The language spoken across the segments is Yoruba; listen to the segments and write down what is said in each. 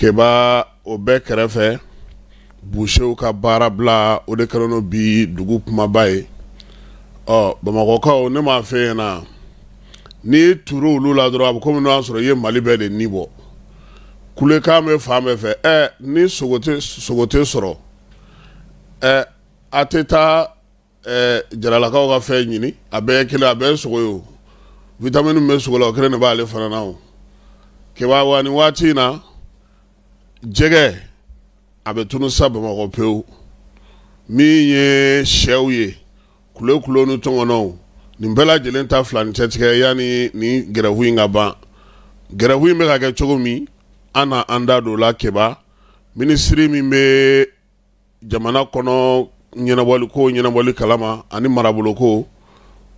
keba o bɛɛ kɛrɛfɛ busew ka baara bila o de kɛlen no bi dugu kumaba ye ɔ bamakɔkaw ne m'a fɛ ɲɛna n'i turu olu la dɔrɔn a bɛ komi n'o y'a sɔrɔ i ye mali bɛɛ de ni bɔ kulekan bɛ fan bɛɛ fɛ ɛ ni sogo tɛ sogo tɛ sɔrɔ ɛ a tɛ taa ɛ jaralakaw ka fɛn ɲini a bɛɛ ye kelen a bɛɛ ye sogo ye o vitamini min bɛ sogo la o kelen de b'ale fana na o keba wa nin waati in na. jɛgɛ a bɛ tunun bamakɔ pewu min ye sɛw ye kulo ni tɔngɔnɔw nin bɛɛ lajɛlen ta fila ni cɛtigɛ yanni nin gɛrɛfu in ka ban gɛrɛfu in bɛ ka kɛ cogo min an na an da don o la kɛba minisiri min bɛ jamana kɔnɔ ɲɛnabɔliko ɲɛnabɔli kalama ani maraboloko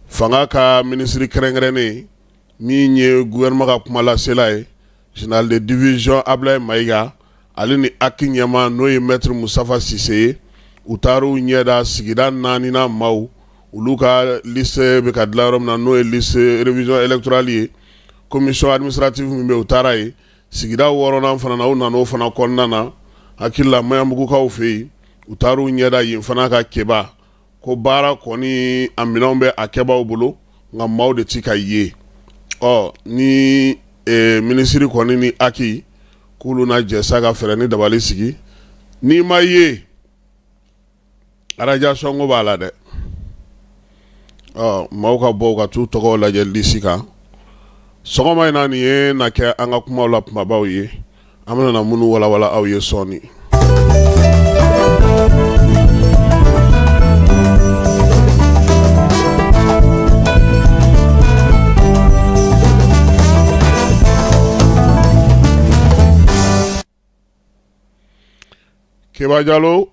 fanga ka minisiri kɛrɛnkɛrɛnnen min ye gouvernement ka kumalasela ye général de division ablaye mayiga ale ni aki ɲɛma n'o ye mɛtiri musafa sise ye u taara u sigida naanina maw olu ka lise be ka dilan yɔrɔ min na n'o ye lise revision électorale ye commission administrative min be u taara ye sigida wɔrɔnan fana na u nana fana kɔnɔna na hakili la mayamugukaw fɛ yen u taara u ɲɛ yen fana ka kɛba ko baara kɔni a minaw bɛ a kɛbaw bolo nka maw de ti ka ye ɔ ni eh, minisiri kɔni ni aki k'olu n'a jɛ sa ka fɛɛrɛ ni dabali sigi n'i ma ye arajasɔnko b'a la dɛ ɔ maaw ka bɔ u ka t'u tɔgɔw lajɛ lisi kan sɔgɔma in na nin ye na kɛ an ka kumaw la kumabaw ye an bɛna na minnu walawala aw ye sɔɔni Keba Jalo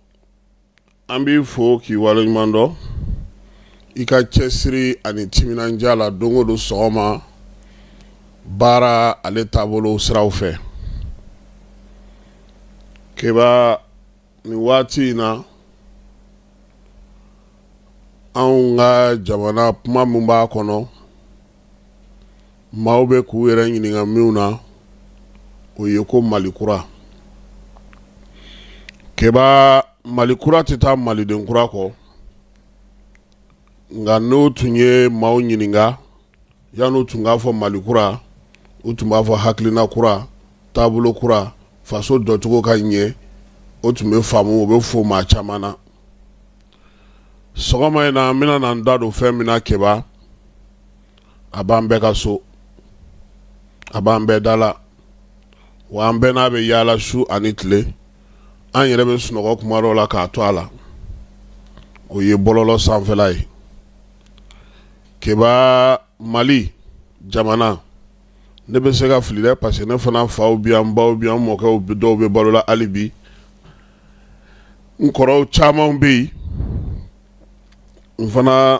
an b'i fo k'i waleɲuman dɔn i ka cɛsiri ani timinandiya la don o don sɔgɔma baara ale taabolo siraw fɛ Keba nin waati in na anw ka jamana kuma min b'a kɔnɔ maaw bɛ k'u yɛrɛ ɲininka minnu na o ye ko malikura keba mali kura tɛ taa maliden kura kɔ nka n'o tun ye maaw ɲininga yan'u tun k'a fɔ mali kura u tun b'a fɔ hakilina kura taabolo kura faso dɔcogo ka ɲɛ o tun bɛ faamu o bɛ fo maa caman na sɔgɔma in na n bɛna na n da don fɛn min na keba a b'an bɛɛ ka so a b'an bɛɛ da la wa an bɛɛ n'a bɛ yaala su ani tile. an yɛrɛ bɛ sunɔgɔ kuma dɔ la k'a to a la o ye bɔlɔlɔ sanfɛla ye keba mali jamana ne bɛ se ka fili dɛ parce que ne fana faw bi yan baw bi yan mɔkɛw bi dɔw bɛ balola hali bi n kɔrɔw caman bɛ yen n fana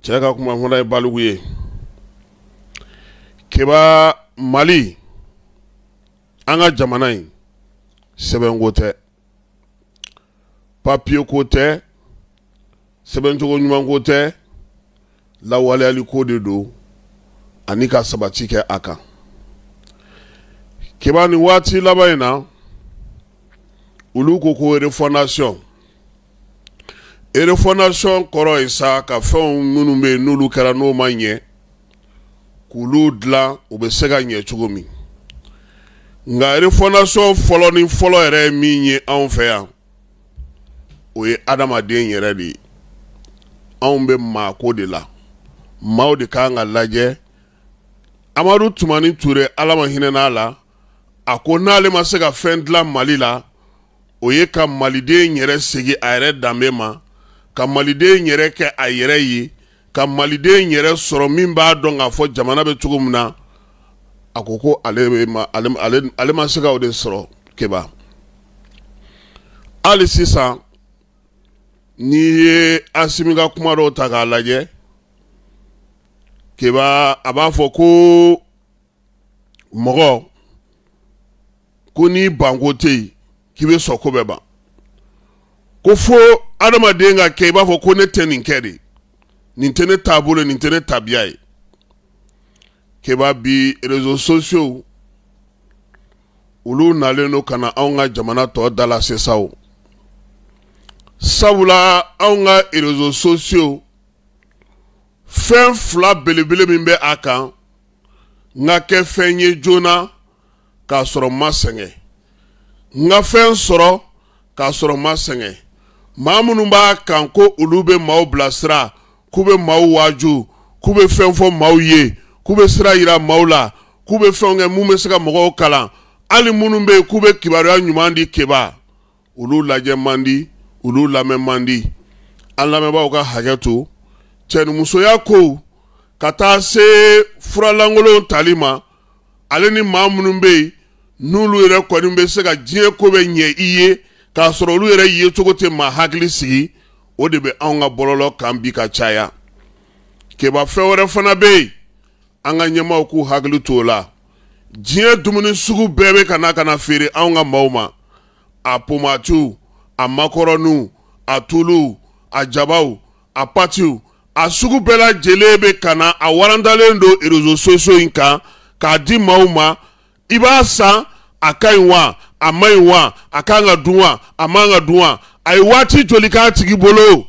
cɛ ka kuma fana ye baliku ye keba mali an ka jamana in sɛbɛn ko tɛ papiye ko tɛ sɛbɛncogo ɲumanko tɛ ko de don ani ka sabati kɛ a kan kiba nin waati laban in na olu ko ko refondation refondation kɔrɔ ye sa ka fɛnw minnu bɛ yen n'olu kɛra n'o ma ɲɛ k'olu dilan u bɛ se ka ɲɛ cogo min nka refondation fɔlɔ ni fɔlɔ yɛrɛ ye min ye anw fɛ yan o ye adamaden yɛrɛ de ye anw bɛ maako de la maaw de kan ka lajɛ amadu tumani ture ala ma hinɛ n'a la a ko n'ale ma se ka fɛn dilan mali la o ye ka maliden yɛrɛ segin a yɛrɛ danbe ma ka maliden yɛrɛ kɛ a yɛrɛ ye ka maliden yɛrɛ sɔrɔ min b'a dɔn k'a fɔ jamana bɛ cogo min na a ko ko ale ma ale ale ale ma se ka o de sɔrɔ keba hali sisan n'i ye asimi ka kuma dɔw ta k'a lajɛ keba a b'a fɔ ko mɔgɔ ko n'i banko tɛ yen k'i bɛ sɔn ko bɛɛ ban ko fo adamaden ka kɛ i b'a fɔ ko ne tɛ nin kɛ de nin tɛ ne taabolo nin tɛ ne tabiya ye k'e b'a bi réseaux sociaux olu nalen don ka na anw ka jamana tɔ da la sisan o sabula anw ka réseaux sociaux fɛn fila belebele min bɛ a kan n ka kɛ fɛn ye joona k'a sɔrɔ n ma sɛgɛn n ka fɛn sɔrɔ k'a sɔrɔ n ma sɛgɛn maa minnu b'a kan ko olu bɛ maaw bilasira k'u bɛ maaw waaju k'u bɛ fɛn fɔ maaw ye. k'u bɛ sira yira maaw la k'u bɛ fɛnw kɛ mun bɛ se ka mɔgɔw kalan hali minnu bɛ yen k'u bɛ kibaruya ɲuman di keba olu lajɛ man di olu lamɛn man di an lamɛnbaaw ka hakɛ to cɛnimusoya kow ka taa se furalankolon tali ma ale ni maa minnu bɛ yen n'olu yɛrɛ kɔni bɛ se ka diɲɛ ko bɛ ɲɛ i ye k'a sɔrɔ olu yɛrɛ yecogo tɛ maa hakili sigi o de bɛ anw ka bɔlɔlɔ kan bi ka caya keba fɛn wɛrɛ fana bɛ yen an ka ɲɛmaw k'u hakili t'o la diɲɛ dumuni sugu bɛɛ bɛ ka na ka na feere anw ka maaw ma a pomatiw a makɔrɔniw a tuluw a jabaw a patiw a sugu bɛɛ lajɛlen bɛ ka na a warandalen don rezo soso in kan k'a di maaw ma i b'a san a ka ɲi wa a ma ɲi wa a kan ka dun wa a man ka dun wa a ye waati joli k'a tigi bolo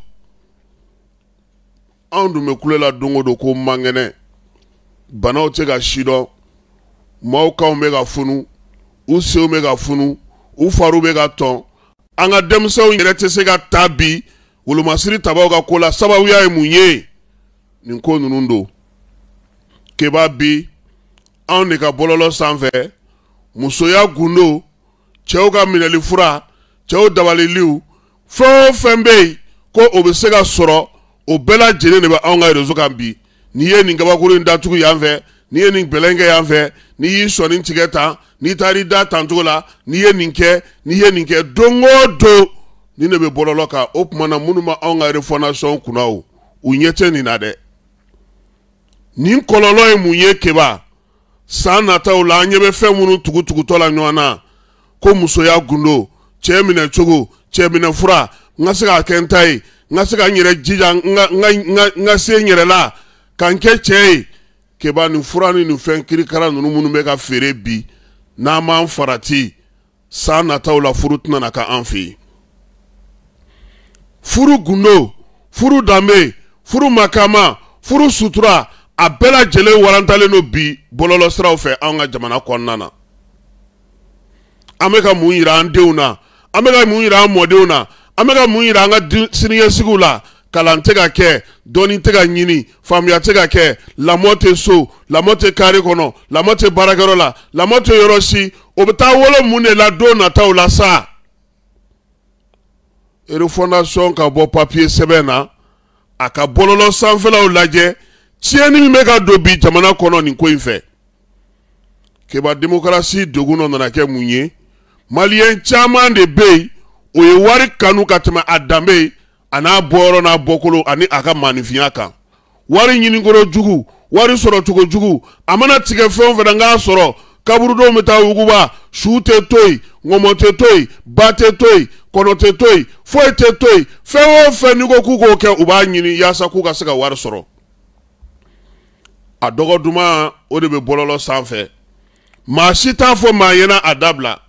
anw dun bɛ kulela don o don ko man banaw tɛ ka sidɔn maaw kanw bɛ ka funu u senw bɛ ka funu u fariw bɛ ka tɔn an ka denmisɛnw yɛrɛ tɛ se ka taa bi wolomasiri tabaw ka ko la sababuya ye mun ye nin ko ninnu don keba bi anw de ka bɔlɔlɔ sanfɛ musoya gundo cɛw ka minɛli fura cɛw dabaliliw fɛn o fɛn bɛ yen ko o bɛ se ka sɔrɔ o bɛɛ lajɛlen de bɛ anw ka rezo kan bi n'i ye nin kabakurun datugu yan fɛ n'i ye nin bɛlɛn kɛ yan fɛ n'i y'i sɔnni tigɛ tan n'i taar'i da tancogo la n'i ye nin kɛ n'i ye nin kɛ don o don nin de bɛ bɔlɔlɔ kan o tuma na minnu ma anw ka réfondation kunna o u ɲɛ tɛ nin na dɛ nin kɔlɔlɔ ye mun ye keba san nataw la an ɲɛ bɛ fɛn minnu tugutugutɔ la ɲɔgɔn na ko musoya gundo cɛ minɛ cogo cɛ minɛ fura n ka se k'a kɛ n ta ye n ka se ka n yɛrɛ jija n ka se n yɛrɛ la ka n kɛ cɛ ye keba nin fura ni nin fɛn kirikara ninnu minnu bɛ ka feere bi n'an m'an farati san nataw la furu tɛna na ka an fɛ yen furu gundo furu danbe furu makama furu sutura a bɛɛ lajɛlen warantalen don bi bɔlɔlɔsiraw fɛ anw ka jamana kɔnɔna na an bɛ ka mun yira an denw na an bɛ ka mun yira an mɔdenw na an bɛ ka mun yira an ka siniɲɛsigiw la kalan tɛ ka kɛ dɔɔni tɛ ka ɲini faamuya tɛ ka kɛ lamɔ tɛ so lamɔ tɛ kare kɔnɔ lamɔ tɛ baarakɛyɔrɔ la lamɔ tɛ yɔrɔ si o bɛ taa wolo mun de la don nataw la sa refondation ka bɔ papiye sɛbɛn na a ka bɔlɔlɔ sanfɛlaw lajɛ tiɲɛni min bɛ ka don bi jamana kɔnɔ nin ko in fɛ keba demokarasi dogun dɔ nana kɛ mun ye maliyɛn caman de bɛ yen o ye wari kanu ka tɛmɛ a danbe ye a n'a bɔyɔrɔ n'a bɔkolo ani a ka maaninfinya kan wari ɲinikoro jugu wari sɔrɔcogo jugu a mana tigɛ fɛn o fɛn na n k'a sɔrɔ kaburudenw bɛ taa wuguba su tɛ to yen ŋɔmɔ tɛ to yen ba tɛ to yen kɔnɔ tɛ to yen foyi tɛ to yen fɛn o fɛn n'i ko k'u k'o kɛ u b'a ɲini yaasa k'u ka se ka wari sɔrɔ a dɔgɔ duman o de bɛ bɔlɔlɔ sanfɛ maa si t'a fɔ maa ɲɛna a dabila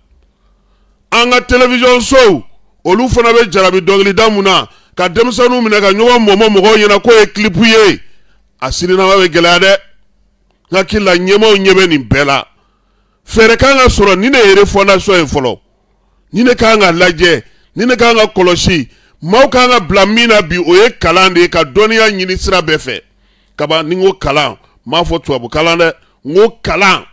an ka telewisiyɔn sow olu fana bɛ jarabi dɔnkilida mun na ka denmisɛnninw minɛ ka ɲɔgɔn mɔmɔ mɔgɔw ɲɛna k'o ye kilipu ye a sirinama bɛ gɛlɛya dɛ n hakili la ɲɛmaw ɲɛ bɛ nin bɛɛ la fɛɛrɛ kan ka sɔrɔ ni ne yɛrɛ fɔndasɔn ye fɔlɔ ni ne kan ka lajɛ ni ne kan ka kɔlɔsi maaw kan ka bila min na bi o ye kalan de ye ka dɔnniya ɲini sira bɛɛ fɛ kaban ni n ko kalan n m'a fɔ tubabu kalan dɛ n ko kalan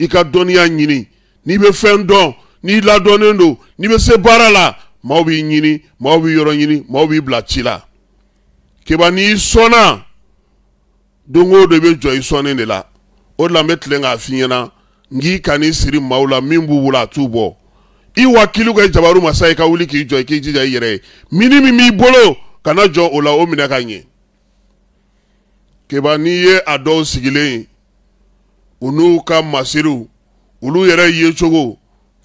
i ka dɔnniya ɲini n'i bɛ fɛn dɔn n'i ladɔnnen don n'i bɛ se baara la maaw b'i ɲini maaw b'i yɔrɔ ɲini maaw b'i bila ci la keba n'i sɔnna don o don i bɛ jɔ i sɔnnen de la o de la n bɛ tilen k'a f'i ɲɛna n k'i ka n'i siri maaw la min b'u wolo a t'u bɔ i wakilu kɛ jabaru masa ye ka wuli k'i jɔ i k'i jija i yɛrɛ ye mini min b'i bolo kana jɔ o la o minɛ ka ɲɛ keba n'i ye a dɔw sigilen ye u n'u ka masiriw olu yɛrɛ yecogo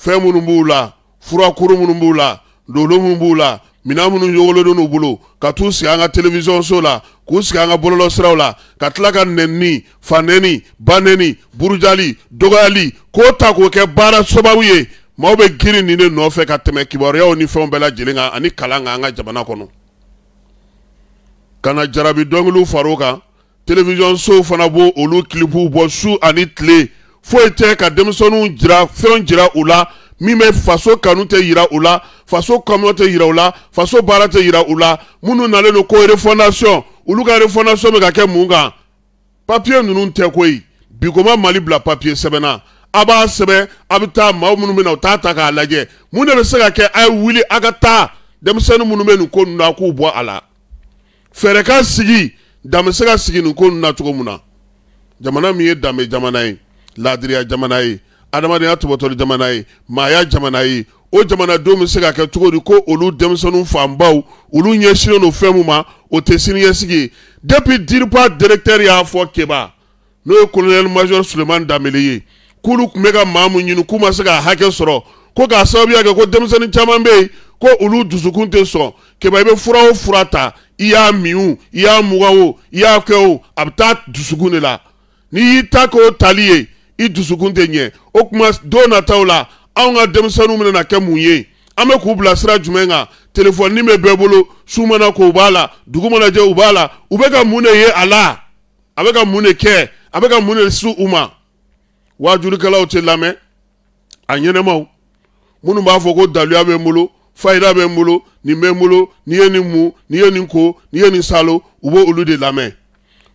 fɛn minnu b'u la furakuru minnu b'u la dolo minnu b'u la minan minnu yogolodon n'u bolo ka t'u sigi an ka telewisɔn so la k'u sigi an ka bɔlɔlɔsiraw la ka tila ka nɛnini fanɛni banɛni burujali dɔgɔyali k'o ta k'o kɛ baara sababu ye maaw bɛ girin nin de nɔfɛ ka tɛmɛ kibaruyaw ni fɛnw bɛɛ lajɛlen kan ani kalan kan an ka jamana kɔnɔ ka na jarabi dɔnkiliw far'o kan telewisɔn sow fana b'o olu kilipuw bɔ su ani tile foyi tɛ ka denmisɛnninw jira fɛnw jira u la Mime faso kanon te yira ou la, faso kamyon te yira ou la, faso barat te yira ou la, moun nou nale nou kou refondasyon. O lou kou refondasyon me kake moun ga. Papye nou nou te kwey, bigoma malib la papye sebe nan. Aba sebe, abita ma ou moun moun men nou ta ta ka alaje. Moun moun sebe kake ay wili aga ta, dem sebe moun men nou kou nou akou bwa ala. Fere ka sigi, dam sebe sigi nou kou nou natu kou moun nan. Jamana miye dame jamana e, ladriya jamana e. adamadenya tɔbɔtɔli jamana ye maaya jamana ye o jamanadenw bɛ se ka kɛ cogo di ko olu denmisɛnninw fanbaw olu ɲɛsinnen don fɛn mun ma o tɛ siniɲɛsigi ye depuis DIRPA directeur y'a fɔ Keba n'o ye colonel major Sulemani Danbele ye k'olu tun bɛ ka maa mun ɲini k'u ma se k'a hakɛ sɔrɔ ko k'a sababuya kɛ ko denmisɛnnin caman bɛ yen ko olu dusukun tɛ sɔn Keba i bɛ fura o fura ta i y'a min o i y'a mugan o i y'a kɛ o a bɛ taa dusukun de la n'i y'i ta k'o tali ye i dusukun tɛ ɲɛ o kuma don nataw la anw ka denmisɛnninw bɛna kɛ mun ye an bɛ k'u bila sira jumɛn kan telefɔni bɛ bɛɛ bolo su mana ko u b'a la dugu mana jɛ u b'a la u bɛ ka mun de ye a la a bɛ ka mun de kɛ a bɛ ka mun de su u ma waajulikɛlaw tɛ lamɛn a ɲɛnɛmaw minnu b'a fɔ ko daluya bɛ n bolo fayida bɛ n bolo nin bɛ n bolo nin ye nin mun nin ye nin ko nin ye nin salo u b'olu de lamɛn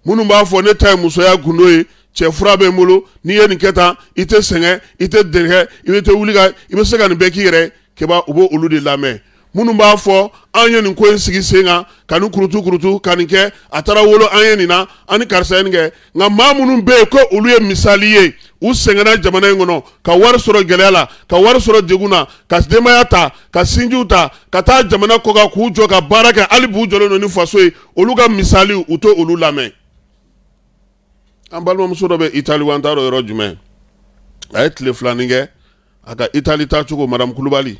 minnu b'a fɔ ne ta ye musoya gundo ye cɛ fura bɛ n bolo n'i ye nin kɛ tan i tɛ sɛgɛn i tɛ dɛgɛ i bɛ tɛ wuli ka i bɛ se ka nin bɛɛ k'i yɛrɛ kɛba u b'o de lamɛn minnu b'a fɔ an ye nin ko in sigi sen kan ka nin kurutu kurutu ka nin kɛ a taara wolo an ye nin na an ni karisa ye nin kɛ nka maa minnu bɛ yen ko olu ye misali ye u sɛgɛnna jamana in kɔnɔ ka wari sɔrɔ gɛlɛya la ka wari sɔrɔ degun na ka denbaya ta ka sinjiw ta ka taa jamana kɔ kan k'u jɔ ka baara kɛ hali b'u jɔlen don ni faso ye olu ka misali u t'olu lamɛn an balimamuso dɔ bɛ itali wa n t'a dɔ yɔrɔ jumɛn a ye tile filanin kɛ a ka itali taacogo madamu kulubali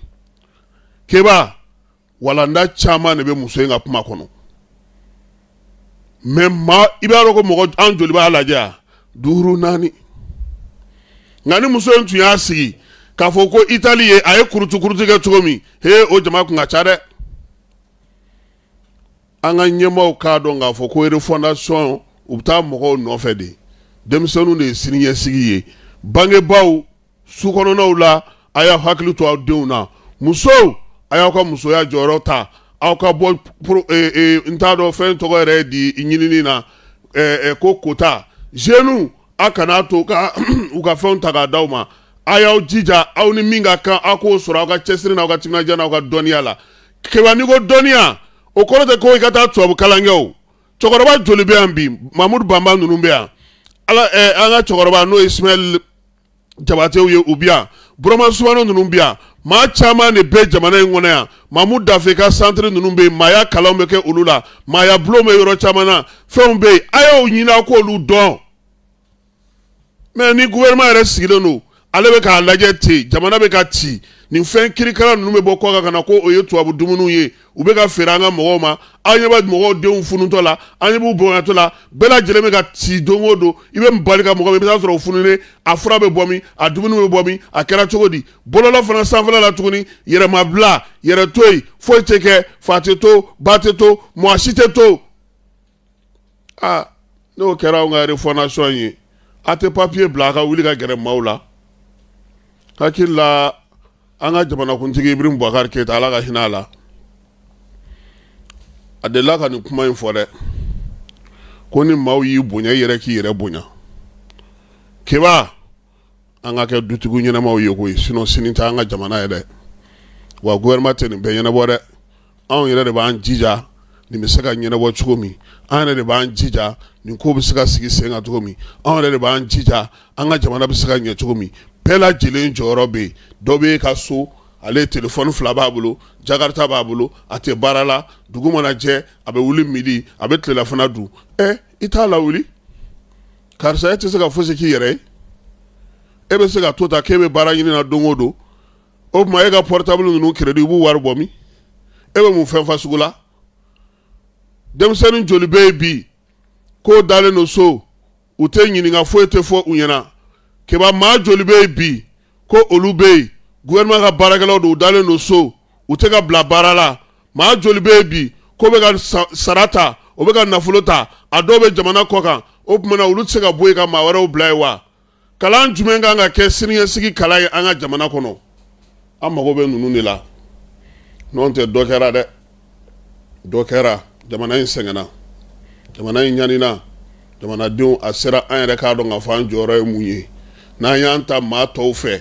keba walanda caman de bɛ muso in ka kuma kɔnɔ mɛ maa i b'a dɔn ko mɔgɔ an joli b'a lajɛ a duuru naani nka ni muso in tun y'a sigi k'a fɔ ko itali ye a ye kurutu kurutu kɛ cogo min he o jama kun ka ca dɛ an ka ɲɛmaaw k'a dɔn k'a fɔ ko refondation u bɛ taa mɔgɔw nɔfɛ de denmisɛnninw de ye siniɲɛsigi ye bangebaaw sukɔnɔnaw la a y'aw hakili to aw denw na musow a y'aw ka musoya jɔyɔrɔ ta aw ka bɔ pro ee ee n t'a dɔn fɛn tɔgɔ yɛrɛ di ɲinini na ɛɛ ɛ ko kota zenu a kana to ka u ka fɛnw ta k'a d'aw ma a y'aw jija aw ni min ka kan aw k'o sɔrɔ aw ka cɛsiri n'aw ka timinadiya n'aw ka dɔnniya la kɛmɛ n'i ko dɔnniya o kɔrɔ tɛ ko i ka taa tubabu kalan kɛ o. cɛkɔrɔba joli bɛ yan bi mamudu banba ninnu bɛ yan ala ɛ eh, an ka cɛkɔrɔba n'o ye ismael jabatew ye u bɛ yan burama sumano ninnu bɛ yan maa caman de bɛ jamana in kɔnɔ yan mamu dafe ka santiri ninnu bɛ yen maaya kalanw bɛ kɛ olu la maaya bulon bɛ yɔrɔ caman na fɛnw bɛ yen a y'o ɲini a k'olu dɔn mɛ ni gouvernement yɛrɛ sigilen don ale bɛ k'a lajɛ ten jamana bɛ ka ci nin fɛn kirikara ninnu bɛ bɔ kɔ kan ka na ko o ye tubabu dumuniw ye u bɛ ka feere an ka mɔgɔw ma an ɲɛ bɛ mɔgɔw denw funutɔ la an ɲɛ b'u bonyatɔ la bɛɛ lajɛlen bɛ ka ci don o don i bɛ bali ka mɔgɔ min i bɛ taa sɔrɔ o fununen a fura bɛ bɔ min a dumuni bɛ bɔ min a kɛra cogo di bɔlɔlɔ fana sanfɛla la tuguni yɛrɛmabila yɛrɛ to yen foyi tɛ kɛ fa tɛ to ba tɛ to mɔgɔ si tɛ to aa n'o kɛra anw ka refondation ye a tɛ papier bila a ka wuli ka gɛrɛ maaw la hakili la an ka jamanakuntigi ibrim bubakari keyita ala ka hinɛ la a delila ka nin kuma in fɔ dɛ ko ni maaw y'i bonya i yɛrɛ k'i yɛrɛ bonya kiba an ka kɛ dutigiw ɲɛnamaw ye koyi sinɔ sini tɛ an ka jamana ye dɛ wa gouvernement tɛ nin bɛɛ ɲɛnabɔ dɛ anw yɛrɛ de b'an jija nin bɛ se ka ɲɛnabɔ cogo min an yɛrɛ de b'an jija nin ko bɛ se ka sigi sen kan cogo min anw yɛrɛ de b'an jija an ka jamana bɛ se ka ɲɛ cogo min bɛɛ lajɛlen jɔyɔrɔ bɛ yen dɔ bɛ e ka so ale telefɔni fila b'a bolo jakarita b'a bolo a tɛ baara la dugu mana jɛ a bɛ wuli midi a bɛ tilelafana dun ɛ e, i t'a lawuli karisa e tɛ se ka fosi k'i yɛrɛ ye e bɛ se ka to ta k'e bɛ baara ɲini na don o don o tuma e ka portable ninnu crédit i b'u wari bɔ min e bɛ mun fɛn fasugu la denmisɛnnin joli bɛ yen bi k'o dalen don so u tɛ ɲininka foyi tɛ fɔ u ɲɛna keba maa joli bɛ yen bi ko olu bɛ yen gouvernement ka baarakɛlaw don u dalen don so u tɛ ka bila baara la maa joli bɛ yen bi ko bɛ ka sara ta o bɛ ka nafolo ta a dɔw bɛ jamana kɔ kan o tuma na olu tɛ se ka bɔ yen ka maa wɛrɛw bila yen wa kalan jumɛn kan ka kɛ siniɲɛsigi kalan ye an ka jamana kɔnɔ an mago bɛ ninnu de la n'o tɛ dɔ kɛra dɛ dɔ kɛra jamana in sɛgɛnna jamana in ɲanina jamanadenw a sera an yɛrɛ k'a dɔn k'a fɔ an jɔyɔrɔ ye mun ye n'an y'an ta maa tɔw fɛ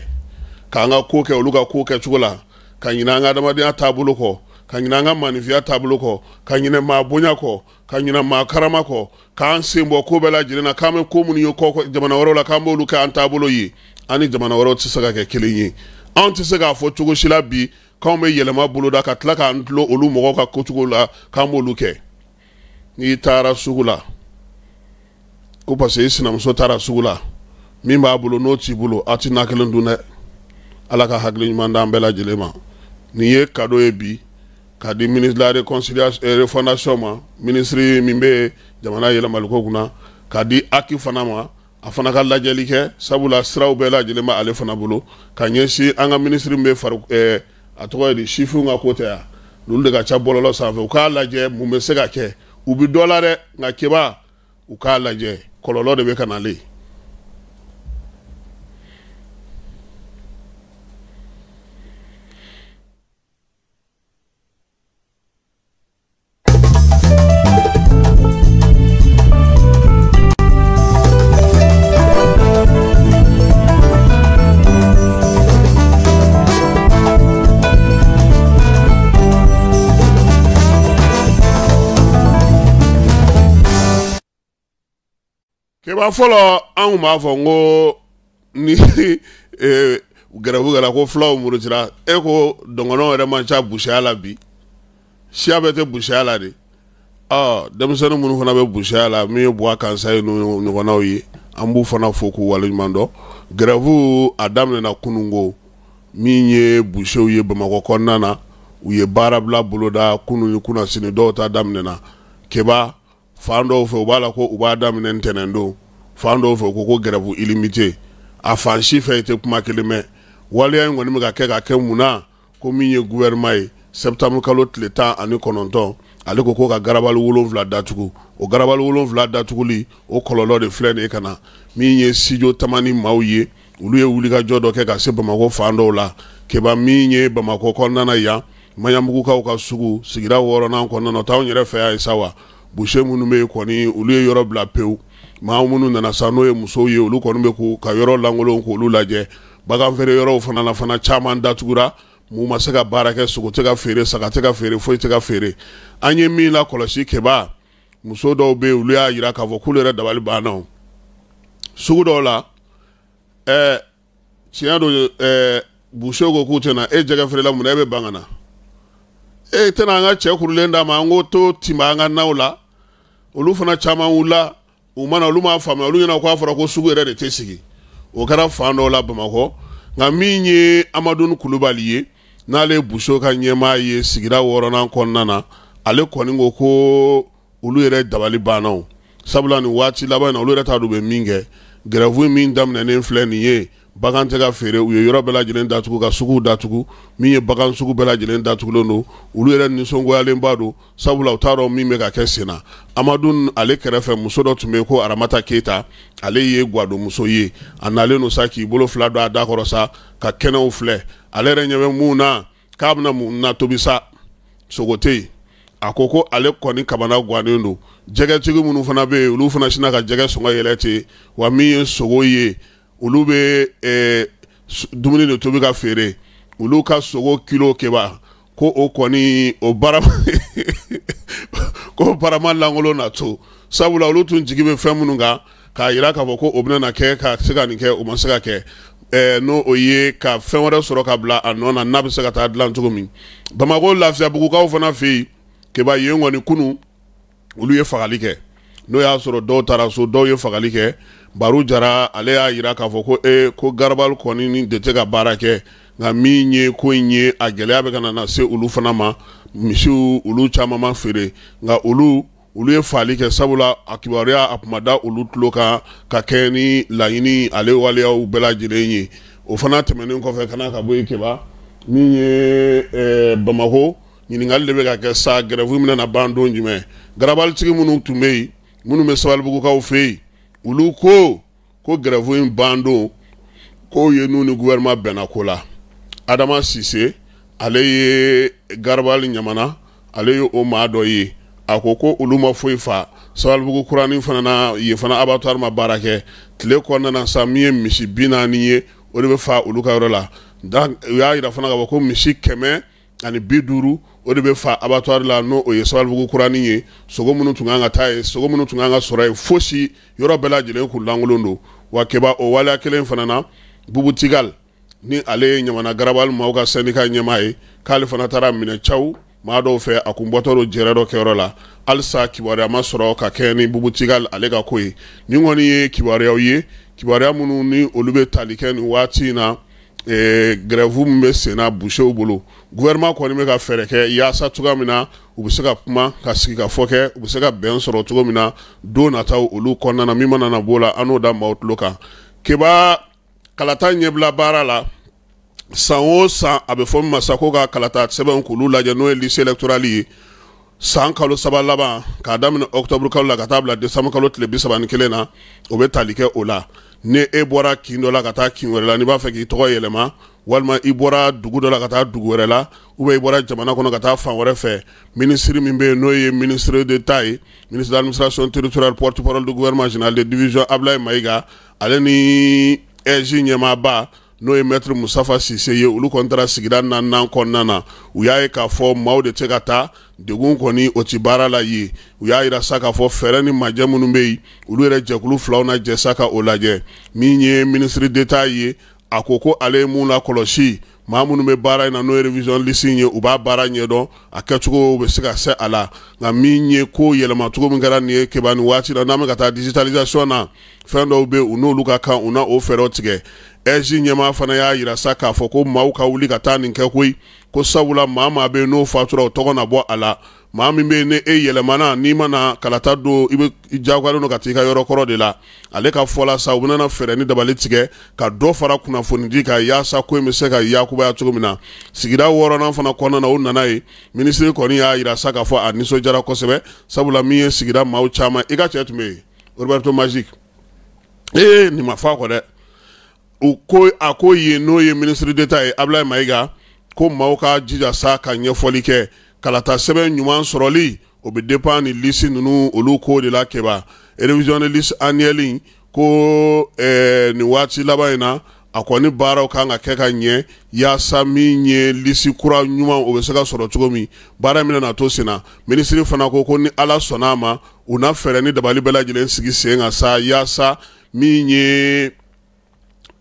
k'an ka ko kɛ olu ka ko kɛcogo la ka ɲinɛ an ka adamadenya taabolo kɔ ka ɲinɛ an ka maninfiya taabolo kɔ ka ɲinɛ maa bonya kɔ ka ɲinɛ maa karama kɔ k'an sen bɔ ko bɛɛ lajɛlen na k'an bɛ ko minnu ye kɔ jamana wɛrɛw la k'an b'olu kɛ an taabolo ye an ni jamana wɛrɛw tɛ se ka kɛ kelen ye anw tɛ se k'a fɔ cogo si la bi k'anw bɛ yɛlɛma boloda ka tila k'an tulo olu mɔgɔw ka kocogo la k'an b'olu kɛ n'i taara sugu la ko parce que i sinamuso taara sugu la min b'a bolo n'o t'i bolo a ti na kelen dun dɛ ala ka hakili ɲuman d'an bɛɛ lajɛlen ma nin ye kado ye bi k'a di ministre de la réconciliation et euh, refondation ma ministre min bɛ jamana yɛlɛmaliko kunna k'a di aki fana ma a fana ka lajɛli kɛ sabula siraw bɛɛ lajɛlen bɛ ale fana bolo ka ɲɛsin an ka ministre min bɛ fari ɛɛ euh, a tɔgɔ ye di sifinw ka ko tɛ yan olu de ka ca bɔlɔlɔ sanfɛ u k'a lajɛ mun bɛ se ka kɛ u bi dɔ la dɛ nka kiba u k'a lajɛ kɔlɔlɔ de bɛ ka nale. keba eh, fɔlɔ anw b'a fɔ n ko ni gɛrɛbu eh, kɛra ko fulaw murutira e ko dɔngɔnɔ yɛrɛ man ca busiya la bi siya bɛɛ tɛ busiya la de ɔ denmisɛnnin minnu fana bɛ busiya la min ye buwa kansa ye n'u ɲɔgɔnnaw ye an b'u fana fo k'u waleɲuman dɔn gɛrɛfu a daminɛna kununko min ye busew ye bamakɔ kɔnɔna na u ye baara bila boloda kunu ni kunnasini dɔw ta daminɛna keba fan dɔw fɛ u b'a la ko u b'a daminɛ ntɛnɛn don fan dɔw fɛ u ko ko gɛrɛfu ilimite a fan si fɛ i tɛ kuma kelen mɛn waleya in kɔni bɛ ka kɛ e ka kɛ mun na ko min ye gouvernement ye septembre kalo tile tan ani kɔnɔntɔn ale ko ko ka garabali wolonfila datugu o garabali wolonfila datuguli o kɔlɔlɔ de filɛ nin ye ka na min ye studio tamani maaw ye olu ye wulikajɔ dɔ kɛ ka se bamakɔ fan dɔw la keba min ye bamakɔ kɔnɔna yan maɲamugukaw ka sugu sigira wɔɔrɔnan kɔnɔna na o t'anw yɛrɛ fɛ yan ye sa wa boucher minnu bɛ yen kɔni olu ye yɔrɔ bila pewu maa minnu nana sa n'o ye musow ye olu kɔni bɛ k'u ka yɔrɔ lankolon k'olu lajɛ bagan feere yɔrɔw fana na fana caman datugura mun ma se ka baara kɛ sogo tɛ ka feere saga tɛ ka feere foyi tɛ ka feere an ye min lakɔlɔsi kɛba muso dɔw bɛ yen olu y'a yira k'a fɔ k'olu yɛrɛ dabali banna o sugu dɔw la ɛɛ tiɲɛ don ɛɛ busew ko k'u tɛna e jɛgɛ feerela mun na e bɛ ban ka na e tɛna an ka cɛ kurulen d'a ma an k'o to tinba an ka naw la olu fana caman wulila. u mana olu m'a faamuya olu ɲɛna k'a fɔra ko sugu yɛrɛ de tɛ sigi o kɛra fan dɔw la bamakɔ nka min ye amadu kulubali ye n'ale buso ka ɲɛmaa ye sigida wɔɔrɔnan kɔnɔna na ale kɔni ko ko olu yɛrɛ dabali banna o sabula nin waati laban in na olu yɛrɛ t'a dɔn u bɛ min kɛ gɛrɛfu min daminɛnen filɛ nin ye bagan tɛ ka feere u ye yɔrɔ bɛɛ lajɛlen datugu ka suguw datugu min ye bagan sugu bɛɛ lajɛlen datugulen don olu yɛrɛ nisɔngoyalenba don sabula u t'a dɔn min bɛ ka kɛ sen na amadu ale kɛrɛfɛ muso dɔ tun bɛ ko aramata keyita ale ye gwadomuso ye a nalen don sa k'i bolo fila don a da kɔrɔ sa ka kɛnɛw filɛ ale yɛrɛ ɲɛ bɛ mun na k'a bɛna mun na tobi sa sogo tɛ yen a ko ko ale kɔni kamana gwannen don jɛgɛtigi minnu fana bɛ yen olu fana sina ka jɛgɛ sɔngɔ yɛlɛ ten wa min ye sogo ye olu bɛ ɛɛ eh, dumuni de tobi ka feere olu ka sogo kilo kɛba ko o kɔni o baara ko barama lankolon na to sabula olu tun jigi bɛ fɛn minnu kan k'a yira k'a fɔ ko o bɛna na kɛ ka se ka nin kɛ o ma se ka kɛ ɛɛ eh, n'o o ye ka fɛn wɛrɛ sɔrɔ ka bila a nɔ na n'a bɛ se ka taa dilan cogo min bamakɔ lafiyabugukaw fana fɛ yen kɛba yen kɔni kunu olu ye fagali kɛ n'o y'a sɔrɔ dɔw taara so dɔw ye fagali kɛ baro jara ale y'a yira k'a fɔ ko ee ko garabali kɔni ni de tɛ ka baara kɛ nka min ye ko in ye a gɛlɛya bɛ ka na se olu fana ma misiw olu caman ma feere nka olu olu ye faali kɛ sabula a kibaruya a kuma da olu tulo kan ka kɛ ni laɲini ale waleyaw bɛɛ lajɛlen ye o fana tɛmɛnen kɔfɛ kana ka bɔ yen kɛba min ye eh, bamakɔ ɲininkali de bɛ ka kɛ sa gɛrɛfu minɛ na ban don jumɛn garabalitigi minnu tun bɛ yen minnu bɛ sabalibugukaw fɛ yen olu ko ko gɛrɛfo in bandon k'o ye n'u ni guwɛrima bɛnna ko la adama sise ale ye garabali ɲamana ale ye o maa dɔ ye a ko ko olu ma foyi fa sabalibugu kuranin fana na yen fana abattoir ma baara kɛ tile kɔnɔna na sa min ye misi bi naani ye o de bɛ fa olu ka yɔrɔ la u y'a yira fana k'a fɔ ko misi kɛmɛ ani bi duuru o de bɛ fa abattoir la n'o ye sabalibugu kurani ye sogo minnu tun kan ka taa ye sogo minnu tun kan ka sɔrɔ ye fosi yɔrɔ bɛɛ lajɛlen kun lankolon don wa keba o waleya kelen fana na bubutigal ni ale ye ɲamana garabali maaw ka sɛndika ɲɛmaa ye k'ale fana taara minɛ caw maa dɔw fɛ a kun bɔtɔ do jɛrɛ dɔ kɛyɔrɔ la halisa kibaruya ma sɔrɔ ka kɛɲɛ ni bubutigal ale ka ko ye nin kɔni ye kibaruyaw ye kibaruya minnu ni olu bɛ tali kɛ nin waati in na eh, gɛrɛfu min bɛ senna busew bolo gouvernement kɔni be ka fɛɛrɛ kɛ yaasa cogoya min na u be se ka kuma ka sigi ka fɔ kɛ u bɛ se ka bɛn sɔrɔ cogo min na don nataw olu kɔnɔna min mana b'o la an da maaw tulo kan keba kalata ɲɛbila baara la san o san a bɛ fɔ min ma ko ka kalata sɛbɛn k'olu lajɛ n'o ye lycée électoral ye san kalo saba laban k'a daminɛ octobre kalo la ka taa bila décembre kalo tile bi saba kelen na o be tali kɛ o la ni e bɔra kin dɔ la ka taa kin wɛrɛ la n'i b'a fɛ k'i tɔgɔ yɛlɛma walima i bɔra dugu dɔ la ka taa dugu wɛrɛ la ubiyɛn i bɔra jamana kɔnɔ ka taa fan wɛrɛ fɛ minisiri min bɛ yen n'o ye ministre d'etat ye ministre d'administration territoriale porte parole du gouvernement général de division abulayi mayiga ale ni ɛzi ɲɛmaaba n'o ye maître musafa sise ye olu kɔni taara sigida naaninan kɔnɔna na u y'a ye k'a fɔ maaw de tɛ ka taa degun kɔni o ti baara la ye u y'a yira sa k'a fɔ fɛɛrɛ ni majɛ minnu bɛ yen olu yɛrɛ jɛkulu filaw na jɛ sa ka o lajɛ min ye ministre d'etat ye Akoko ko ko ale ye mun lakɔlɔsi maa minnu bɛ baara in na n'o ye revision liste in ye u b'a baara ɲɛdɔn a kɛcogo bɛ se ka se a la nka min ye ko yɛlɛmacogo min kɛra nin ye keba nin waati la n'an bɛ ka taa digitalisation na fɛn dɔw bɛ yen u n'olu ka kan u na o fɛɛrɛw tigɛ ɛzi ɲɛmaa fana y'a yira sa k'a fɔ ko maaw ka wuli ka taa nin kɛ koyi ko sabula maa maa bɛ yen n'o fatura o tɔgɔ na bɔ a la maa min be yen ni e yɛlɛmana n'i mana kalata do i be jagoyalen don ka taa ka yɔrɔkɔrɔ de la ale ka fɔ sa u bɛna fɛɛrɛ ni dabali tigɛ ka dɔ fara kunnafonidi ka yaasa ko in se ka yakubaya cogo min na sigida wɔɔrɔnan fana kɔnɔna na o nana ye minisiri kɔni y'a yira sa k'a fɔ a nisɔndiyara kosɛbɛ sabula min ye sigida maaw caaman i ka cɛɛ tun bɛ yen roberto magic ee nin ma fa kɔ dɛ u ko a ko n'o ye minisiri d'etat ye abilayi mayiga ko maaw ka jija sa ka ɲɛfɔli kɛ kalata sɛbɛn ɲuman sɔrɔli o bɛ dépend nin liste ninnu olu ko de la kɛba revisionniste annuelle in ko ɛɛ nin waati laban in na a kɔni baaraw kan ka kɛ ka ɲɛ yaasa min ye lisi kura ɲuman o bɛ se ka sɔrɔ cogo min baara min na to sen na minisiri fana ko ko ni ala sɔnna a ma u na fɛɛrɛ ni dabali bɛɛ lajɛlen sigi sen ka sa yaasa min ye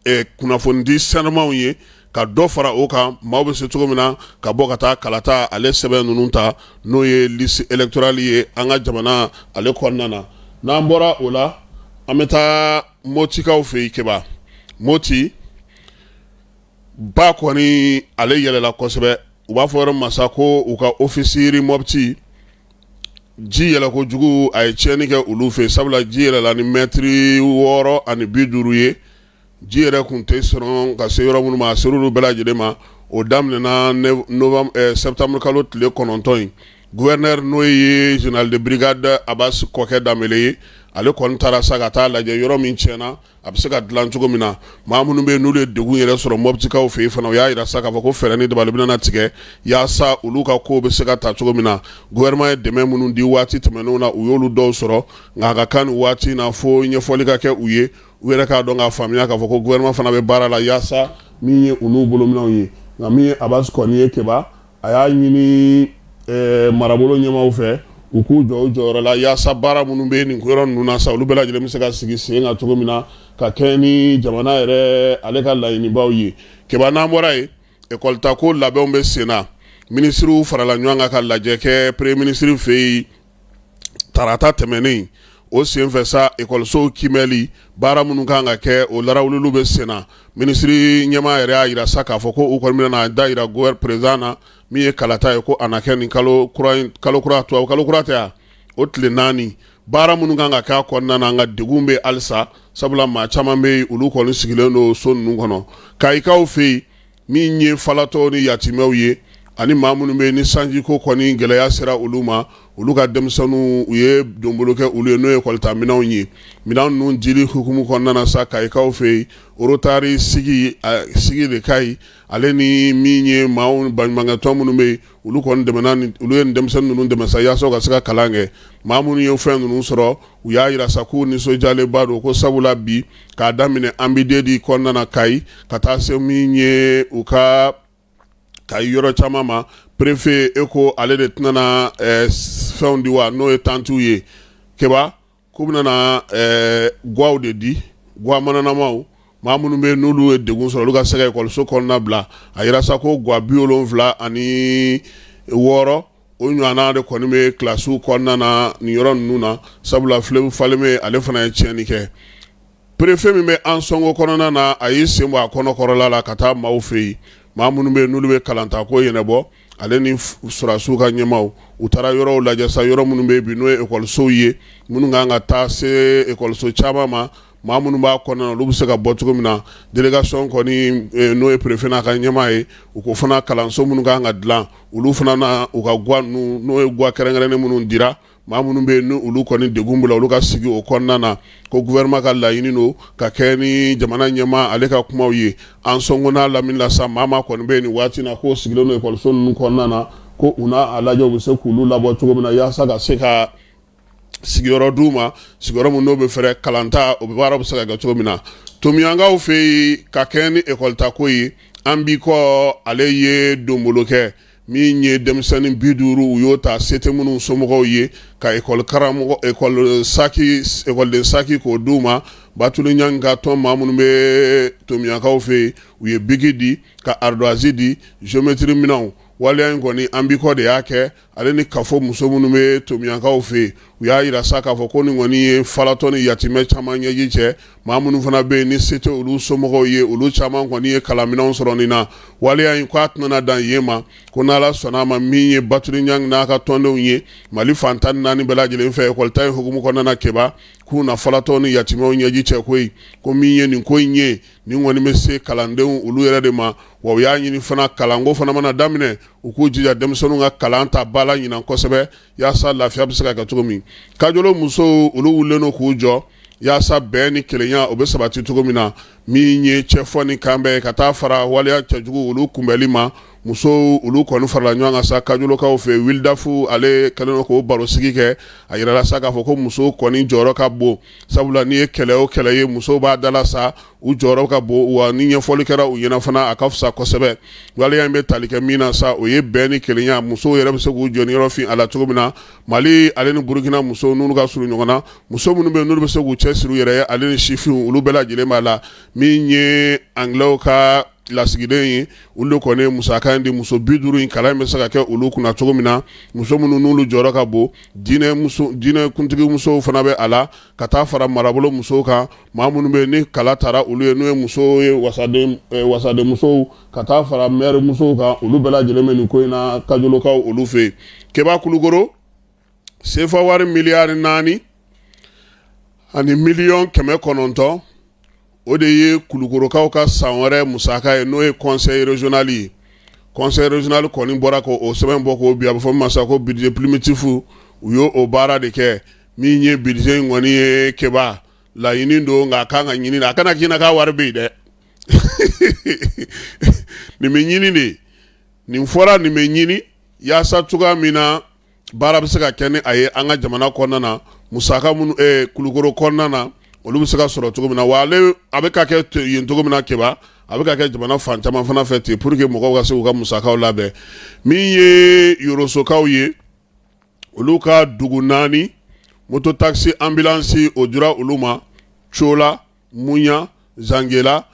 eh, kunnafonidi sɛnɛmaw ye ka dɔ fara o kan maaw bɛ se cogo min na ka bɔ ka taa kalata ale sɛbɛn ninnu ta n'o ye lisi electorali ye an ka jamana ale kɔnɔna na n'an bɔra o la an bɛ taa motikaw fɛ yen keba moti ba kɔni ale yɛlɛla kosɛbɛ u b'a fɔ yɔrɔ masa ko u ka ofisiri mɔpiti ji yɛlɛ kojugu a ye tiɲɛni kɛ olu fɛ sabula ji yɛlɛla ni mɛtiri wɔɔrɔ ani bi duuru ye ji yɛrɛ kun tɛ sɔrɔ ka se yɔrɔ minnu ma a ser'olu bɛɛ lajɛlen ma o daminɛna sɛpitamuru kalo tile kɔnɔntɔn in gouverneur n'o ye général de brigade abas kɔkɛ danbele ye ale kɔni taara sa ka taa lajɛ yɔrɔ min tiɲɛna a bɛ se ka dilan cogo min na maa minnu bɛ yen n'olu ye degun yɛrɛ sɔrɔ mɔbitikaw fɛ yen fana u y'a yira sa k'a fɔ ko fɛɛrɛ ni dabali bɛna tigɛ yaasa olu ka kow bɛ se ka ta cogo min na gouvernement ye dɛmɛ minnu di waati tɛmɛnenw na u y'olu dɔw sɔrɔ nka a ka kan nin waati in na fo ɲɛfɔli ka kɛ u ye u yɛrɛ k'a dɔn k'a faamuya k'a fɔ ko gouvernement fana bɛ baara la yaasa min ye u n'u bolominɛw ye nka min ye abas kɔni ye keba a y'a ɲini ɛɛ marabolo ɲɛmaw fɛ u k'u jɔ u jɔyɔrɔ la yaasa baara minnu bɛ nin yɔrɔ ninnu na sa olu bɛɛ lajɛlen bɛ se ka sigi sen kan cogo min na ka kɛɲɛ ni jamana yɛrɛ ale ka laɲinibaw ye keba n'an bɔra yen ekɔlita ko labɛnw bɛ sen na minisiriw farala ɲɔgɔn kan ka lajɛ kɛ premier ministre fɛ yen tarata tɛmɛnen o senfɛ sa ekɔlisow kimɛli baara minnu kan ka kɛ o larawulilu bɛ senna minisiri ɲɛmaa yɛrɛ y'a yira sa k'a fɔ ko u kɔni bɛna da yira gouvɛr président na min ye kalata ye ko a na kɛ nin kalo kura tubabu kalo kura tɛ yan o tile naani baara minnu kan ka kɛ k'a kɔnɔna na nka degun bɛ halisa sabula maa caman bɛ yen olu kɔni sigilen don so ninnu kɔnɔ kayikaw fɛ yen min ye falatɔw ni yatimɛw ye ani maa minnu bɛ yen ni sanji ko kɔni gɛlɛya sera olu ma olu ka denmisɛnninw u ye donbolo kɛ olu ye n'o ye kɔlita minɛnw ye minɛn ninnu dili hukumu kɔnɔna na sa kayikaw fɛ yen orotari sigi sigi de ka ɲi ale ni min ye maaw baɲumankɛtɔn minnu bɛ yen olu kɔni dɛmɛna olu ye denmisɛnnin ninnu dɛmɛ sa yaasa ka se ka kalan kɛ maa minnu ye fɛn ninnu sɔrɔ u y'a yira sa k'u nisɔndiyalenba don ko sabula bi k'a daminɛ an bɛ di kɔnɔna na kayi ka taa se min ye u ka ka ye yɔrɔ caman ma prefe eko ko ale de tɛnana eh, fɛnw di wa n'o ye tantiw ye keba k'u benana eh, gwaw de di gwa mananamaw maa minnu bɛ n'olu ye degun sɔrɔ olu ka se ka ekɔliso kɔnɔna bila a yira sa ko gwa bi wolonfila ani wɔɔrɔ o ɲɔgɔnna de kɔni bɛ kilasiw kɔnɔna na nin yɔrɔ ninnu na sabula filebu faleme ale fana ye tiɲɛni kɛ perefe min bɛ an sɔngo kɔnɔna na a y'i sen bɔ a kɔnɔkɔrɔla la ka taa maaw fɛ yen maa minnu bɛ yen n'olu bɛ ko ɲɛnabɔ ale ni surasiw ka ɲɛmaw u taara yɔrɔw lajɛ sa yɔrɔ minnu bɛ bi n'o ye ekɔlisow ye minnu kan ka taa se ekɔliso caman ma maa minnu b'a kɔnɔna na olu bɛ se ka bɔ cogo min na délégation kɔni e, n'o ye préfet n'a ka ɲɛmaa ye u ko fana kalanso minnu kan ka dilan olu fana na u ka guwa ninnu n'o ye guwa kɛrɛnkɛrɛnnen minnu dira ma minnu bɛ yen ni olu kɔni degun bula olu ka sigi o kɔnɔna na ko gouvernement ka laɲini don ka kɛ ni jamana ɲɛma ale ka kumaw ye an sɔnko n'a lamini la sa maa kɔni be yen waati na k'o sigilen don ekɔliso ninnu kɔnɔna na ko u n'a a lajɛ u bɛ se k'olu labɔ cogo min na yaasa ka se ka sigiyɔrɔ d'u ma sigiyɔrɔ min n'o be fɛrɛ kalanta o bɛ baara be se ka kɛ cogo min na tomiyankaw fɛ yen ka kɛɲɛ ni ko ye an b'i kɔ ale ye donbolo kɛ Mi nye demisenin biduru ou yo ta sete mounon sou moukou ye Ka ekol de saki kou douma Batou li nyan gato mamoun mwen to mwen ka ou fe Ou ye bigi di, ka ardwazi di Je mwen tri minan ou, wale an gweni ambiko de ake ale ni kafo muso minnu bɛ tomiyankaw fɛ yen u y'a yira sa k'a fɔ ko nin kɔni ye falatɔ ni yatimɛ caman ɲɛji cɛ maa minnu fana bɛ yen ni se tɛ olu somɔgɔw ye olu caman kɔni ye kalanminɛnw sɔrɔ nin na waleya in k'a tɛna dan yen ma ko n'ala sɔnna a ma min ye baturu ɲangi n'a ka tɔndenw ye mali fan tan ni naani bɛɛ lajɛlen fɛ ekɔlita in hukumu kɔnɔna na kɛba k'u na falatɔ ni yatimɛw ɲɛji cɛ ko ye ko min ye nin ko in ye nin kɔni bɛ se kalandenw olu yɛrɛ de ma wa u y'a ɲini fana kalanko fana mana daminɛ u k'u jija denmisɛnninw ka kalan ta ba la ɲinan kosɛbɛ yaasa lafiya bɛ se ka kɛ cogo min kajolo musow olu wulilen don k'u jɔ yaasa bɛn ni kelenya o bɛ sabati cogo min na min ye cɛfɔ ni kanbɛn ka taa fara waleya cɛjugu olu kunbɛli ma Muso olu kɔni farala ɲɔgɔn kan sa kajolokaw fɛ wildafu ale kɛlen do k'o barosigi kɛ a yirala sa k'a fɔ ko muso kɔni jɔyɔrɔ ka bon sabula n'i ye kɛlɛ o kɛlɛ ye musow b'a dala sa u jɔyɔrɔ ka bon wa ni ɲɛfɔli kɛra u ɲɛna fana a ka fisa kosɛbɛ waleya in bɛ tali kɛ min na sa o ye bɛn ni kelenya musow yɛrɛ bɛ se k'u jɔniyɔrɔ fin a la cogo min na mali ale ni burukina musow n'olu ka surun ɲɔgɔn na muso minnu bɛ yen n'olu bɛ se k'u cɛ siri u yɛrɛ ye ale ni sifinw olu bɛɛ lajɛlen b'a la min ye angilɛw ka lasigiden ye olu de kɔni ye musaka in di muso bi duuru in kalan in bɛ se ka kɛ olu kunna cogo min na muso minnu n'olu jɔyɔrɔ ka bon diinɛ muso diinɛ kuntigi musow fana bɛ a la ka taa fara marabolo musow kan maa minnu bɛ yen ni kala taara olu ye n'u ye musow ye wasaden ɛɛ wasaden musow ka taa fara mɛri musow kan olu bɛɛ lajɛlen bɛ nin ko in na kajolokaw olu fɛ yen keba kulukoro sefa wari miliyari naani ani miliyɔn kɛmɛ kɔnɔntɔn o de ye kulukorokaw ka san wɛrɛ musaka ye n'o ye conseil régional ye conseil régional kɔni bɔra ko o sɛbɛn bɔ k'o bi a bɛ fɔ min ma sisan ko budget primitif u y'o baara de kɛ min ye budget in kɔni ye keba laɲini don nka a kan ka ɲini de a kana k'i ɲɛna k'a wari bɛ yen dɛ nin bɛ ɲini de nin fɔra nin bɛ ɲini yaasa cogoya min na baara bɛ se ka kɛ ni a ye an ka jamana kɔnɔna na musaka minnu ɛɛ kulukoro kɔnɔna na. olu bɛ se ka sɔrɔ cogo min na wa ale a bɛ ka kɛ yen cogo min na kɛba a bɛ ka kɛ jamana fan caman fana fɛ ten pour que mɔgɔw ka se k'u ka musakaw labɛn min ye yorosokaw ye olu ka dugu naani moto taxi ambulance o dira olu ma cola muya zangela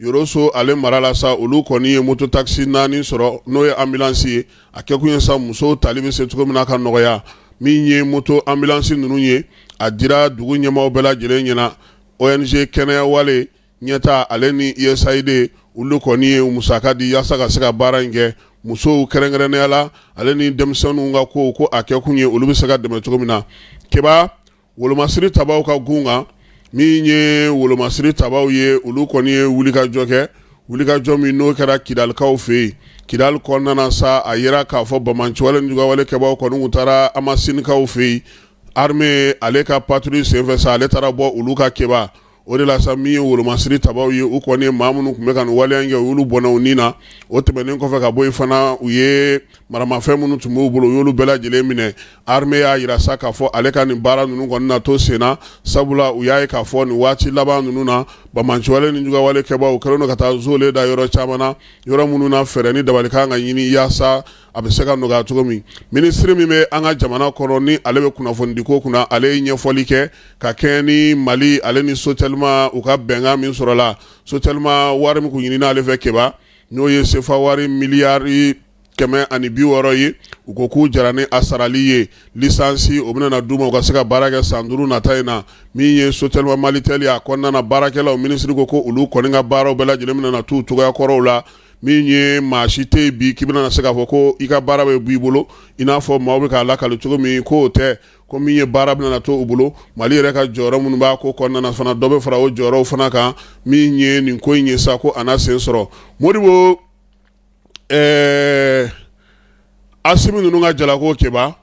yoroso ale mara la sa olu kɔni ye moto taxi naani sɔrɔ n'o ye ambulance ye a kɛkun ye sa musow tali bɛ se cogo min na ka nɔgɔya min ye moto ambulansi ninnu ye a dira dugu ɲɛmaaw bɛɛ lajɛlen ɲɛna ong kɛnɛyawale ɲɛta ale ni usaid olu kɔni ye musaka di yaasa ka se ka baara in kɛ musow kɛrɛnkɛrɛnnenya la ale ni denmisɛnninw ka kow ko a kɛkun ye olu bɛ se ka dɛmɛ cogo min na keba wolomasiri tabaw ka gun kan min ye wolomasiri tabaw ye olu kɔni ye wulikajɔ kɛ wulikajɔ min n'o kɛra kidalikaw fɛ yen kidali kɔnnana sa a yira k'a fɔ bamanci wale ni wale kɛbaw kɔni u taara amasinikaw ma sinikaw fɛ yen arme ale ka patrouille senfɛ sa ale taara bɔ olu ka keba o de la sa min ye wolomasiri tabaw ye u kɔni ye maa minnu tun bɛ ka nin waleya kɛ u y'olu bɔnna u nin na o tɛmɛnen kɔfɛ ka bɔ yen fana u ye maramafɛn minnu tun b'u bolo u y'olu bɛɛ lajɛlen minɛ arime y'a yira sa k'a fɔ ale ka nin baara ninnu kɔni na to sen na sabula u y'a ye k'a fɔ nin waati laban ninnu na bamanciwale ni jugawale wale u kɛlen don ka taa zole da yɔrɔ caman na yɔrɔ minnu na fɛɛrɛ ni dabali kan ka ɲini yaasa a bɛ se ka nɔgɔya cogo min minisiri min bɛ an ka jamana kɔnɔ ni ale bɛ kunnafonidiko kunna ale ye ɲɛfɔli kɛ ka kɛɲɛ ni mali ale ni sotelima u ka bɛnkan min sɔrɔla sotelima wari min kun ɲinina ale fɛ keba n'o ye sefa wari miliyari kɛmɛ ani bi wɔɔrɔ ye u ko k'u jara ni a sarali ye lisansi o bɛna d'u u ka se ka baara kɛ san nata in na min ye sotelima malitɛli a kɔnɔna baarakɛlaw minisiri ko ko olu kɔni ka baaraw bɛɛ lajɛlen bɛna na cogoya kɔrɔw la min ye maa si tɛ yen bi k'i bɛna se k'a fɔ ko i ka baara bɛ b'i bolo i n'a fɔ maaw bɛ k'a lakali cogo min k'o tɛ ko min ye baara bɛna to u bolo mali yɛrɛ ka jɔyɔrɔ minnu b'a ko kɔnɔna fana dɔ bɛ fara o jɔyɔrɔw fana kan min eh, ye nin ko in ye sa ko a n'a sen sɔrɔ modibo ɛɛ asimi ninnu ka jalako kɛba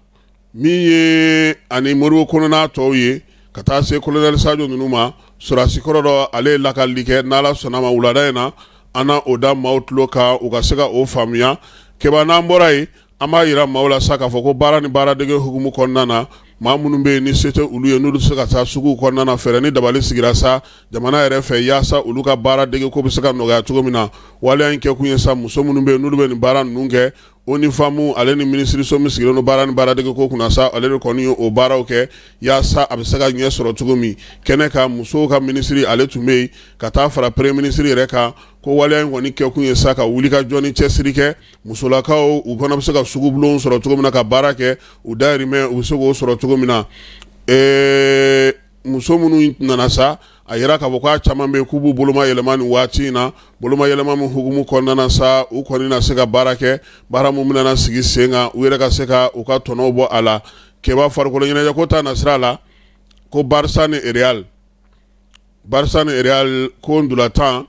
min ye ani moribo kɔnɔna tɔw ye ka taa se kolonɛli sajo ninnu ma sɔrɔsi kɔrɔ dɔ ale ye lakalili kɛ n'ala sɔnna a ma wulada in na an na o da maaw tulo kan u ka se ka o faamuya keba n'an bɔra ye an b'a yira maw la sa k'a fɔ ko baara ni baaradege hukumu kɔnɔna na ma minnu be yen ni se tɛ olu ye n'olu tɛ se ka taa suguw kɔnɔna na ni dabali sigira sa jamana yɛrɛ fɛ y'asa olu ka baara dege ko be se ka nɔgɔya cogo min na waleya in kɛ kun ye sa muso minnu be ye n'olu be nin baara ninnu kɛ oni famu ale ni minisiriso min sigilen don baara ni baaradege ko kuna sa ale de kɔni o baaraw kɛ yaasa a bɛ se ka ɲɛ sɔrɔ cogo min kɛnɛ kan musow ka minisiri ale tun bɛ ka taa fara premier minisiri yɛrɛ kan ko waleya in kɔni kɛkun ye sa ka wuli ka jɔ ni cɛsiri kɛ musolakaw u fana bɛ se ka sɔrɔ cogo min na ka baara kɛ u dayirimɛ u bɛ se k'o sɔrɔ cogo min na e muso minnu nana sa a yira k'a fɔ k'a caman bɛ k'u b'u boloma nin waati in na boloma yɛlɛma min hukumu kɔnɔna na sa u kɔni na se ka baara kɛ baara min bɛna sigi sen kan u yɛrɛ ka se ka u ka tɔnɔw bɔ a la keba farikolo ɲɛnajɛ ko ta na sira la ko barisa ni real barisa ni real ko ndulatan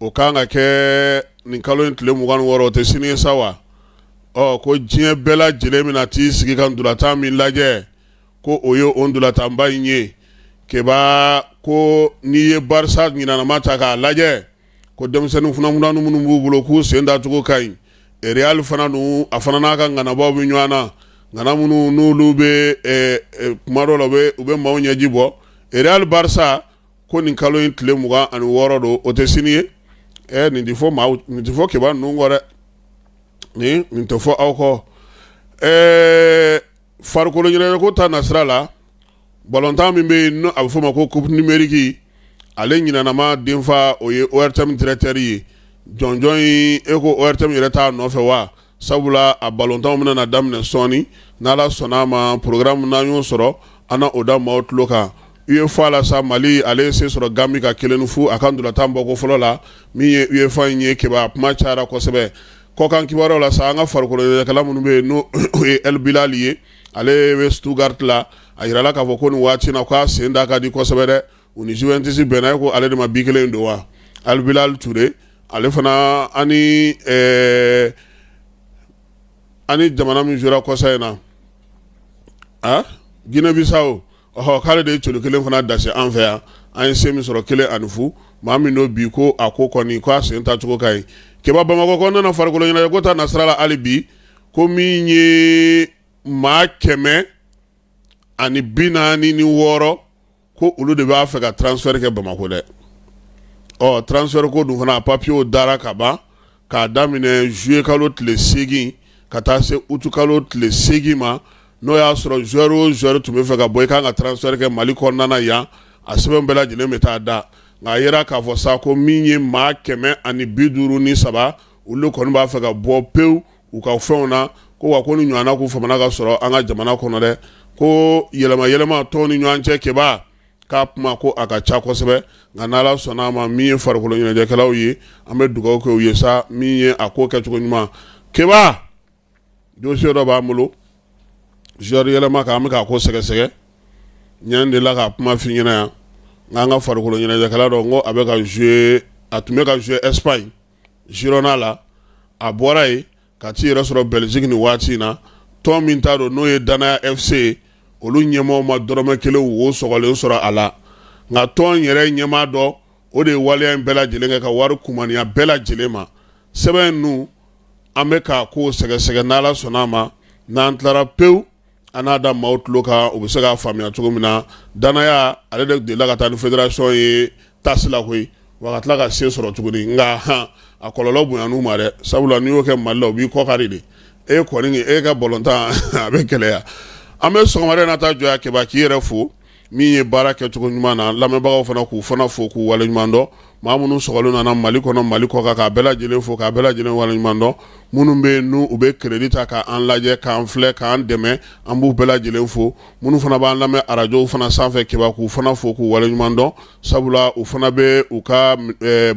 o kan ka kɛ nin kalo in tile mugan ni wɔɔrɔ o tɛ sini ye sa wa ɔ ko diɲɛ bɛɛ lajɛlen bɛna t'i sigi ka ndulatan min lajɛ ko o ye o ndulatanba in ye keba ko n'i ye barisa ɲinanama ta k'a lajɛ ko denmisɛnnin funafunanu minnu b'u bolo k'u sen dacogo ka ɲi real fana dun a fana n'a ka ŋanabaw bɛ ɲɔgɔn na ŋana minnu n'olu bɛ kuma dɔ la u bɛ maaw ɲɛji bɔ real barisa ko nin kalo in tile mugan ani wɔɔrɔ don o tɛ sini ye ɛ nin tɛ fɔ maaw nin tɛ fɔ kibaru ninnu kɔ dɛ nin nin tɛ fɔ aw kɔ ɛɛ farikolo ɲɛnajɛko ta nasira la. balontan min bɛ yen no a bɛ f'o ma ko coupe numérique ale ɲinanama denfa o ye ortm directeur ye jɔnjɔn in e ko ortm yɛrɛ t'a nɔfɛ wa sabula a balontanw bɛna na daminɛ sɔɔni n'ala sɔnna a ma programme n'an y'o sɔrɔ an na o da maaw tulo kan uefa la sa mali ale ye se sɔrɔ gami ka kelen fu a ka ndolatan bɔko fɔlɔ la min ye uefa in ye keba a kuma cayara kosɛbɛ kɔkan kibaruyaw la sa an ka farikolo ɲɛnakɛla minnu bɛ yen n'o ye el bilali ye ale bɛ stuttgart la a yirala k'a fɔ ko nin waati na k'a sen da ka di kosɛbɛ dɛ u ni juventus bɛnna e ko ale de ma bi kelen don wa albilal ture ale fana ani ɛɛ eh, ani jamana min zora kɔsa in na a guinée bissau ɔhɔ k'ale de ye colo kelen fana dasi an fɛ yan an ye se min sɔrɔ kelen ani fu maa min do bi ko a ko kɔni ko a sen tacogo ka ɲi keba bamakɔ ko nana farikolo ɲɛnajɛ ko ta nasira la hali bi ko min ye maa kɛmɛ ani bi naani ni wɔɔrɔ ko olu de b'a fɛ ka transfert kɛ bamako dɛ ɔ transfert ko dun fana a papiyew dara ka ban k'a daminɛ zuye kalo tile seegin ka taa se utu kalo tile seegin ma n'o y'a sɔrɔ zuwɛri o zuwɛri tun bɛ fɛ ka bɔ i kan ka transfert kɛ mali kɔnɔna na yan a sɛbɛn bɛɛ lajɛlen bɛ taa da nka a yera k'a fɔ sa ko min ye maa kɛmɛ ani bi duuru ni saba olu kɔni b'a fɛ ka bɔ pewu u ka fɛnw na ko wa ko ni ɲɔgɔnna k'u famana ka sɔrɔ an ka jamana kɔnɔ dɛ ko yɛlɛma yɛlɛma tɔw ni ɲɔgɔn cɛ kɛba k'a kuma ko a ka ca kosɛbɛ nka n'ala sɔnna a ma min ye farikolo ɲɛnajɛkɛlaw ye an bɛ dugawu kɛ u ye sa min ye a ko kɛcogo ɲuman kɛba jose dɔ b'an bolo zori yɛlɛma kan an bɛ k'a ko sɛgɛsɛgɛ ɲɛ de la k'a kuma f'i ɲɛna yan nka an ka farikolo ɲɛnajɛkɛla dɔ n ko a bɛ ka zue a tun bɛ ka zue ɛsipaɲi zirɔna la a bɔra yen ka t'i yɛrɛ sɔrɔ bɛliziki nin waati in na tɔn min t'a don n'o ye danaya fc ye olu ɲɛmɔgɔw ma dɔrɔmɛ kelen wo sɔgɔlen sɔrɔ a la nka tɔn yɛrɛ ɲɛmaa dɔ o de ye waleya in bɛɛ lajɛlen kɛ ka wari kumaniya bɛɛ lajɛlen ma sɛbɛn ninnu an bɛ k'a ko sɛgɛsɛgɛ n'ala sɔnna a ma n'an tilara pewu an n'a da maaw tulo kan u bɛ se k'a faamuya cogo min na danaya ale de delila ka taa ni fédération ye tasi la koyi wa ka tila ka se sɔrɔ tuguni nka han a kɔlɔlɔ bonyana u ma dɛ sabula n'i y'o kɛ mali la u b'i kɔkari de e kɔni e ka balontan a bɛ gɛlɛya an be sɔgɔmada na taa jɔ kɛba k'i yɛrɛ fo min ye baara kɛcogo ɲuman na lamɛnbagaw fana k'u fana fo k'u waleɲuman dɔn maa minnu sɔgɔlen nana mali kɔnɔ mali kɔ kan k'a bɛɛ fo k'a bɛɛ waleɲuman dɔn minnu bɛ n'u u bɛ keredi ta k'an lajɛ k'an filɛ k'an dɛmɛ an b'u bɛɛ fo minnu fana b'an lamɛn arajow fana sanfɛ kiba k'u fana fo k'u waleɲuman dɔn sabula u fana bɛ u ka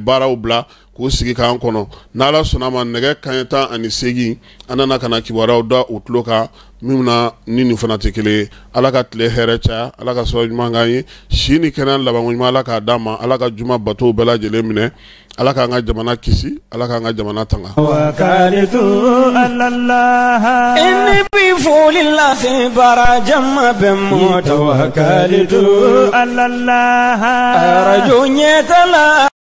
baaraw bila k'u sigi k'an kɔnɔ n'ala sɔnna ma nɛgɛ kanɲɛ tan ani segi an nana ka na kibaruyaw da u tulo kan min na ni nin fana tɛ kelen ala ka tile hɛrɛ caya ala ka sɔrɔ ɲuman kan ye si ni kɛnɛya labanko ɲuman ala k'a d'an ma ala ka juma batow bɛɛ lajɛlen minɛ ala k'an ka jamana kisi ala k'an ka jamana tanga. wakaritu alalaha. i ni bi foli lase baara jama bɛ mɔ. wakaritu alalaha. arajo ɲɛtala.